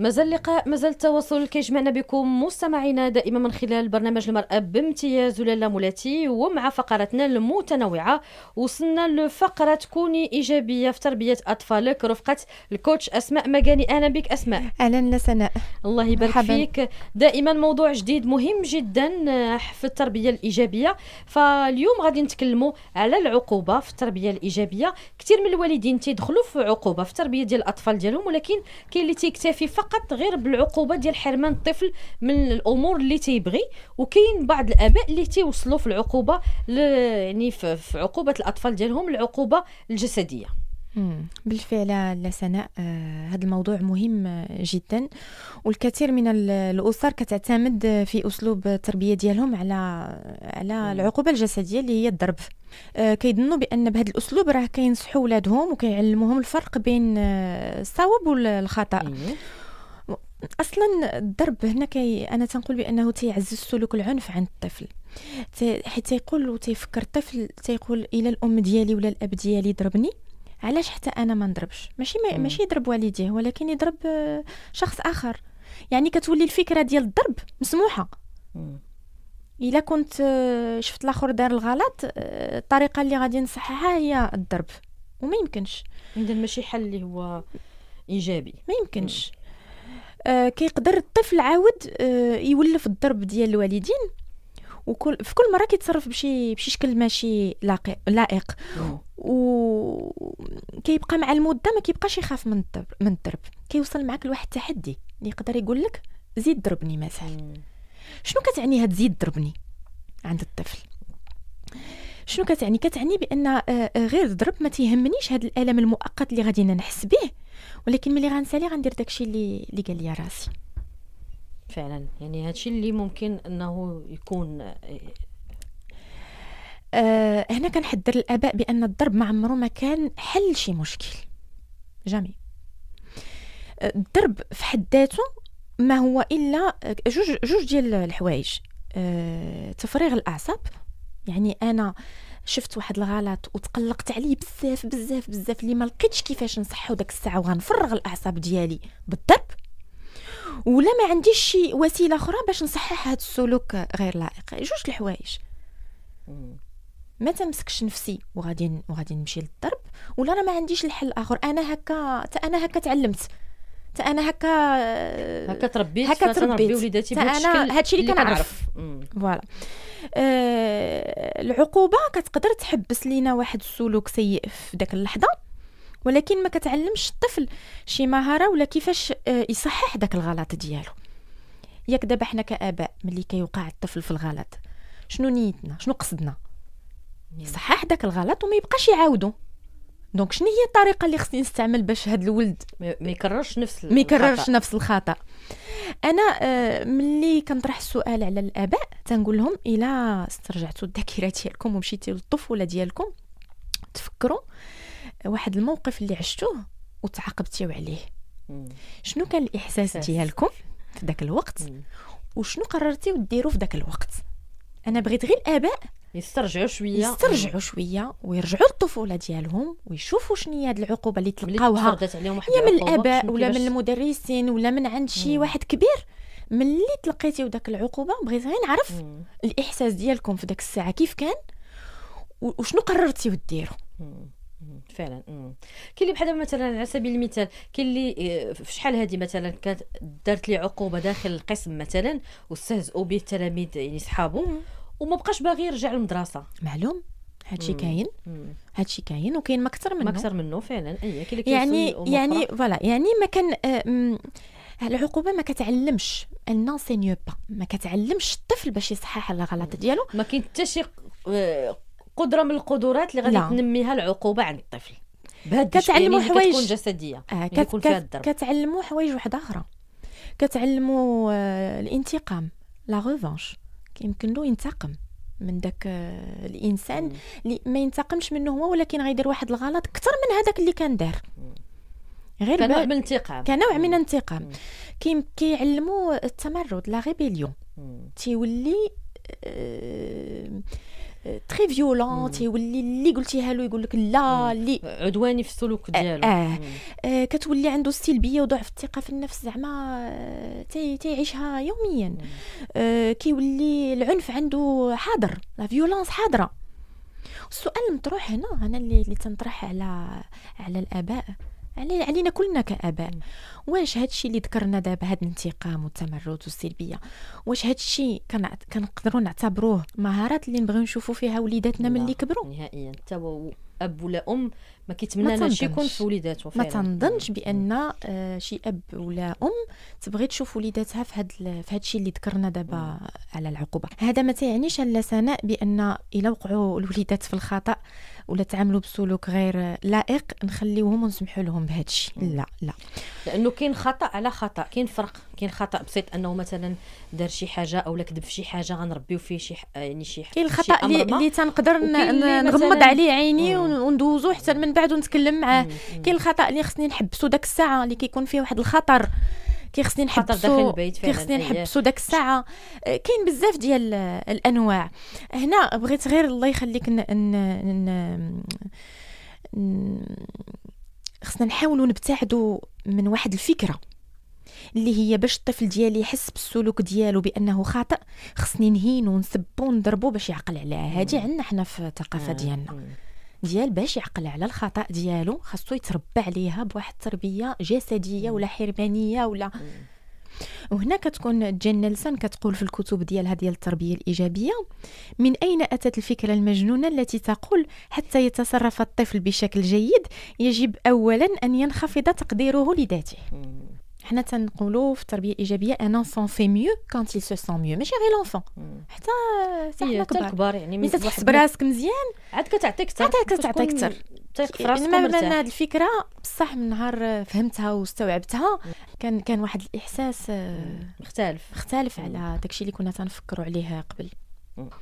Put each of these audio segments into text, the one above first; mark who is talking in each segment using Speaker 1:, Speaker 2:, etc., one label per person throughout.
Speaker 1: مازال اللقاء مازال التواصل كيجمعنا بكم مستمعينا دائما من خلال برنامج المرأة بامتياز ولالا مولاتي ومع فقراتنا المتنوعة وصلنا لفقرة كوني إيجابية في تربية أطفالك رفقة الكوتش أسماء مجاني أهلا بك أسماء أهلا سناء الله يبارك فيك دائما موضوع جديد مهم جدا آه، في التربية الإيجابية فاليوم غادي نتكلموا على العقوبة في التربية الإيجابية كثير من الوالدين تيدخلوا في عقوبة في التربية ديال الأطفال ديالهم ولكن كاين اللي تيكتفي فقط فقط غير بالعقوبه ديال حرمان الطفل من الامور اللي تيبغي وكاين بعض الاباء اللي تيوصلوا في العقوبه ل... يعني في عقوبه الاطفال ديالهم العقوبه الجسديه
Speaker 2: بالفعل لسناء آه، هذا الموضوع مهم جدا والكثير من الاسر كتعتمد في اسلوب التربيه ديالهم على على العقوبه الجسديه اللي هي الضرب آه، كيظنوا بان بهذا الاسلوب راه كينصحوا ولادهم وكيعلموهم الفرق بين آه، الصواب والخطا اصلا الضرب هنا كي انا تنقول بانه تيعزز سلوك العنف عند الطفل حيت تيقول وتيفكر الطفل تيقول الى الام ديالي ولا الاب ديالي ضربني علاش حتى انا ما نضربش ماشي ما ماشي يضرب والديه ولكن يضرب شخص اخر يعني كتولي الفكره ديال الضرب مسموحه الا كنت شفت الاخر دار الغلط الطريقه اللي غادي نصححها هي الضرب وما يمكنش اذا ماشي حل اللي هو ايجابي ما يمكنش آه، كيقدر الطفل عاود آه، يولف الضرب ديال الوالدين وكل في كل مره كيتصرف بشي بشي شكل ماشي لائق و كيبقى مع المده ما كيبقاش يخاف من الضرب من الضرب كيوصل معك لواحد التحدي اللي يقدر يقول لك زيد ضربني مثلا شنو كتعني هاد زيد ضربني عند الطفل شنو كتعني كتعني بان آه، غير الضرب ما تيهمنيش هاد الالم المؤقت اللي غادي نحس به ولكن ملي غنسالي غندير داكشي اللي اللي قال لي راسي فعلا يعني هادشي اللي ممكن انه يكون أه هنا كنحذر الاباء بان الضرب ما عمره ما كان حل شي مشكل جميل آه، الضرب في حد ذاته ما هو الا آه، جوج جوج ديال الحوايج أه تفريغ الاعصاب يعني انا آه شفت واحد الغلط وتقلقت عليه بزاف بزاف بزاف اللي ما لقيتش كيفاش نصحو داك الساعه وغنفرغ الاعصاب ديالي بالضرب ولا ما عنديش شي وسيله اخرى باش نصحح هذا السلوك غير لائق جوج الحوايج ما تمسكش نفسي وغادي وغادي نمشي للضرب ولا انا ما عنديش الحل اخر انا هكا انا هكا تعلمت تا انا هكا هكا تربيت هكا تربيت وليداتي بهذا انا هادشي اللي كنعرف فوالا أه العقوبه كتقدر تحبس لينا واحد السلوك سيء في ذاك اللحظه ولكن ما كتعلمش الطفل شي مهاره ولا كيفاش أه يصحح داك الغلط ديالو ياك دابا حنا كاباء ملي كيوقع الطفل في الغلط شنو نيتنا شنو قصدنا نعم. يصحح داك الغلط وما يبقاش يعاودو دونك شنو هي الطريقه اللي خصني نستعمل باش هذا الولد ما يكررش
Speaker 1: نفس ما يكررش نفس
Speaker 2: الخطا انا آه، ملي كنطرح السؤال على الاباء تنقول لهم الا استرجعتوا الذاكره ديالكم ومشيتي للطفوله ديالكم تفكروا آه، واحد الموقف اللي عشتوه وتعاقبتيو عليه شنو كان الاحساس ديالكم في ذاك الوقت وشنو قررتي ديروا في ذاك الوقت انا بغيت غير الاباء يسترجعوا شويه يسترجعوا شويه ويرجعوا للطفوله ديالهم ويشوفوا شنو هي هاد العقوبه اللي تلقاوها يا من الاباء ولا من المدرسين ولا من عند شي واحد كبير ملي تلقيتيو وداك العقوبه بغيت غير نعرف الاحساس ديالكم في داك الساعه كيف كان وشنو قررتي وديروا فعلا كاين
Speaker 1: اللي بحال مثلا على سبيل
Speaker 2: المثال كاين اللي آه،
Speaker 1: في شحال هذه مثلا كانت دارت لي عقوبه داخل القسم مثلا واستهزؤوا به التلاميذ يعني صحابه وما بقاش باغي يرجع للمدرسه معلوم هادشي كاين
Speaker 2: هادشي كاين وكاين ما اكثر منه ما اكثر
Speaker 1: منه فعلا اي يعني يعني
Speaker 2: فوالا يعني ما كان آه، العقوبه ما كتعلمش النونسينيو با ما كتعلمش الطفل باش يصحح الغلط ديالو ما كاين حتى شي آه، قدره من القدرات اللي غادي
Speaker 1: تنميها العقوبه عند الطفل
Speaker 2: كتعلموا حوايج كتكون جسديه آه كت... الضرب كتعلموا حوايج واحده اخرى كتعلموا الانتقام لا ريفانش يمكن له ينتقم من داك آه، الانسان اللي ما ينتقمش منه هو ولكن غيدير واحد الغلط اكثر من هذاك اللي كان دار غير كنوع من الانتقام كنوع من الانتقام كي كيعلموا التمرد لا ريبيليون تيولي آه، تري فيولونت يولي اللي قلتيها له يقول لك لا اللي عدواني في السلوك ديالو آه, آه كتولي عنده سلبيه وضعف الثقه في النفس زعما تيعيشها يوميا آه كيولي العنف عنده حاضر لا فيولونس حاضره السؤال المطروح هنا انا اللي اللي تنطرح على على الاباء علينا كلنا كاباء واش هادشي اللي ذكرنا دابا هاد الانتقام والتمرد والسلبيه واش هادشي كنقدروا نعتبروه مهارات اللي نبغيو نشوفوا فيها وليداتنا ملي كبروا
Speaker 1: نهائيا حتى اب ولا ام ما كيتمناناش يكون في وليداته ما تنظنش
Speaker 2: بان آه شي اب ولا ام تبغي تشوف وليداتها في هاد في هادشي اللي ذكرنا دابا على العقوبه هذا ما تيعنيش الا سناء بان الا وقعوا الوليدات في الخطا ولا تعاملوا بسلوك غير لائق نخليوهم ونسمحوا لهم بهذا الشيء لا لا
Speaker 1: لانه كاين خطا على خطا كاين فرق كاين خطا بسيط انه مثلا دار شي حاجه او لا كذب في شي حاجه غنربيو فيه شي يعني شي كاين الخطا اللي
Speaker 2: تنقدر نغمض عليه عيني وندوزو حتى من بعد ونتكلم معاه كاين الخطا اللي خصني نحبسو داك الساعه اللي كيكون فيه واحد الخطر كيخصني نحبسو كيخصني إيه. نحبسو داك الساعه آه، كاين بزاف ديال الانواع هنا بغيت غير الله يخليك ن... ن... ن... خصنا نحاولوا نبتعدوا من واحد الفكره اللي هي باش الطفل ديالي يحس بالسلوك ديالو بانه خاطئ خصني نهينو ونسبو ونضربو باش يعقل عليها هذه عندنا حنا في الثقافه ديالنا ديال باش يعقل على الخطا ديالو خاصو يتربى عليها بواحد التربيه جسديه ولا حرمانيه ولا وهنا كتكون جين نيلسون كتقول في الكتب ديالها ديال التربيه الايجابيه من اين اتت الفكره المجنونه التي تقول حتى يتصرف الطفل بشكل جيد يجب اولا ان ينخفض تقديره لذاته حنا تنقولوا في التربيه الايجابيه ان انفون في ميو كونت يل سو سون ميو ماشي غير لونفون حتى حتى إيه، كبار. يعني ملي تحس براسك مزيان عاد كتعطي اكثر عاد كتعطي اكثر تيق في يعني راسك من هذه الفكره بصح من نهار فهمتها واستوعبتها كان كان واحد الاحساس آه، مختلف مختلف على داكشي اللي كنا تنفكروا عليه قبل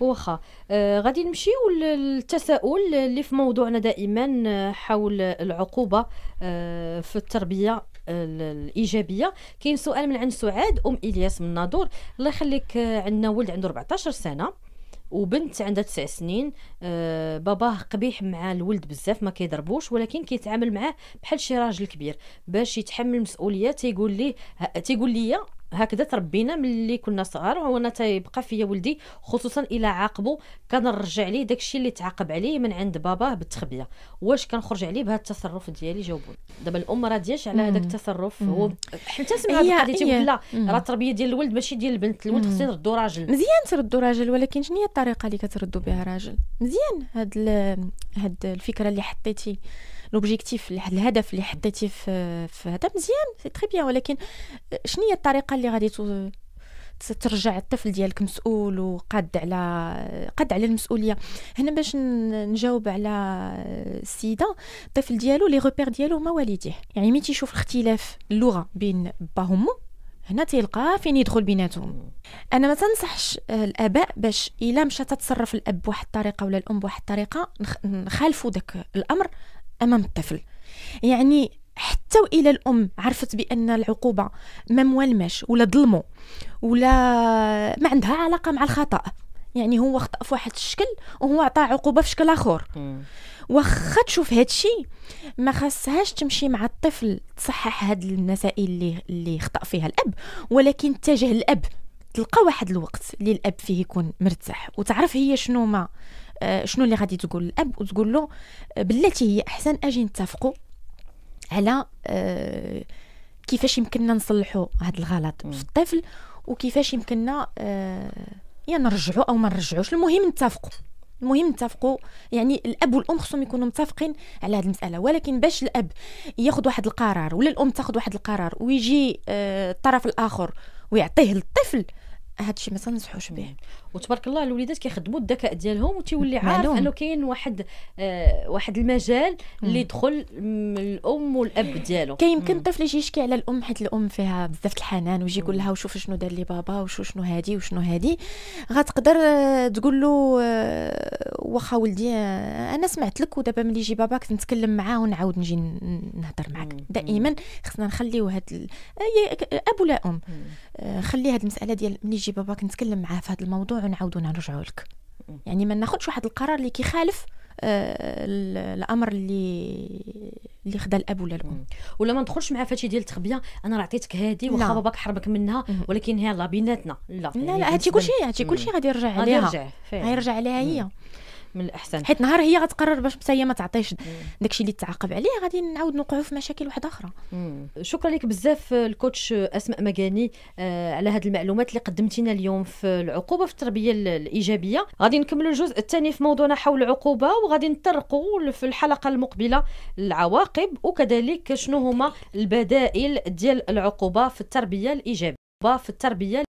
Speaker 2: واخا آه غادي نمشيو للتساؤل اللي في موضوعنا
Speaker 1: دائما آه، حول العقوبه آه في التربيه الايجابيه كاين سؤال من عند سعاد ام الياس من ناظور الله يخليك آه، عندنا ولد عنده 14 سنه وبنت عندها تسع سنين آه باباه قبيح مع الولد بزاف ما كيضربوش ولكن كيتعامل معاه بحال شي راجل كبير باش يتحمل المسؤوليه تيقول لي تيقول لي هكذا تربينا ملي كنا صغار وهو انا تيبقى فيا ولدي خصوصا الا عاقبو كنرجع ليه داكشي اللي تعاقب عليه من عند باباه بالتخبيه واش كنخرج عليه بهذا التصرف ديالي جاوبوني دابا الام راضياش على هذاك التصرف هو سمع هذه القضيه لا راه التربيه ديال الولد ماشي ديال البنت الولد خصني نردو راجل مزيان
Speaker 2: تردو راجل ولكن شنو هي الطريقه اللي كتردو بها راجل مزيان هاد هاد الفكره اللي حطيتي لوبجيكتيف الهدف اللي حطيتي في, في هذا مزيان سي تري بيان ولكن آه، شنو هي الطريقه اللي غادي ترجع الطفل ديالك مسؤول وقاد على قاد على المسؤوليه هنا باش نجاوب على السيده آه، الطفل ديالو لي روبير ديالو هما والديه يعني ملي تيشوف الاختلاف اللغه بين با ومو هنا تيلقاه فين يدخل بيناتهم انا ما تنصحش آه، الاباء باش الا مشى تتصرف الاب بواحد الطريقه ولا الام بواحد الطريقه نخالفوا داك الامر امام الطفل يعني حتى والى الام عرفت بان العقوبه ما موالماش ولا ظلمو ولا ما عندها علاقه مع الخطا يعني هو خطا في واحد الشكل وهو عطاه عقوبه في شكل اخر واخا تشوف هادشي ما خاصهاش تمشي مع الطفل تصحح هاد المسائل اللي اللي خطا فيها الاب ولكن اتجه الاب تلقى واحد الوقت اللي الاب فيه يكون مرتاح وتعرف هي شنو ما آه، شنو اللي غادي تقول الاب وتقول له آه، بلاتي هي احسن اجي نتفقوا على آه، كيفاش يمكننا نصلحوا هذا الغلط في الطفل وكيفاش يمكننا يا نرجعوا او ما نرجعوش المهم نتفقوا المهم نتفقوا يعني الاب والام خصهم يكونوا متفقين على هذه المساله ولكن باش الاب ياخذ واحد القرار ولا الام تاخذ واحد القرار ويجي الطرف الاخر ويعطيه للطفل هذا الشيء ما تنصحوش به
Speaker 1: وتبارك الله الوليدات كيخدموا الذكاء ديالهم وتيولي عارف انه كاين واحد آه واحد
Speaker 2: المجال اللي يدخل الام والاب ديالو كيمكن الطفل يجي يشكي على الام حيت الام فيها بزاف الحنان ويجي يقول لها وشوف شنو دار لي بابا وشو شنو هادي وشنو هادي غتقدر آه، تقول له آه، واخا ولدي آه، انا سمعت لك ودابا ملي يجي بابا كنت نتكلم معاه ونعاود نجي نهضر معاك دائما خصنا نخليو هاد اب ولا ام خلي هاد المساله ديال ملي يجي بابا كنتكلم معاه في هاد الموضوع نعاودو نرجعو لك يعني ما ناخدش واحد القرار اللي كيخالف آه، الامر اللي اللي خدا الاب ولا الام ولا ما ندخلش مع فاتي ديال التخبيه انا
Speaker 1: راه عطيتك هذه واخا باباك حربك منها ولكن يلا بيناتنا لا لا يعني هادشي كلشي هادشي كلشي غادي يرجع عليها غادي يرجع عليها هي
Speaker 2: من الاحسن حيت نهار هي غتقرر باش حتى هي ما تعطيش داكشي اللي تعاقب عليه غادي نعاود نوقعوا في مشاكل واحده اخرى شكرا لك بزاف
Speaker 1: آه، الكوتش آه، اسماء مكاني آه، على هذه المعلومات اللي قدمتينا اليوم في العقوبه في التربيه الايجابيه غادي نكملوا الجزء الثاني في موضوعنا حول العقوبه وغادي نطرقوا في الحلقه المقبله العواقب وكذلك شنو هما البدائل ديال العقوبه في التربيه الايجابيه في التربيه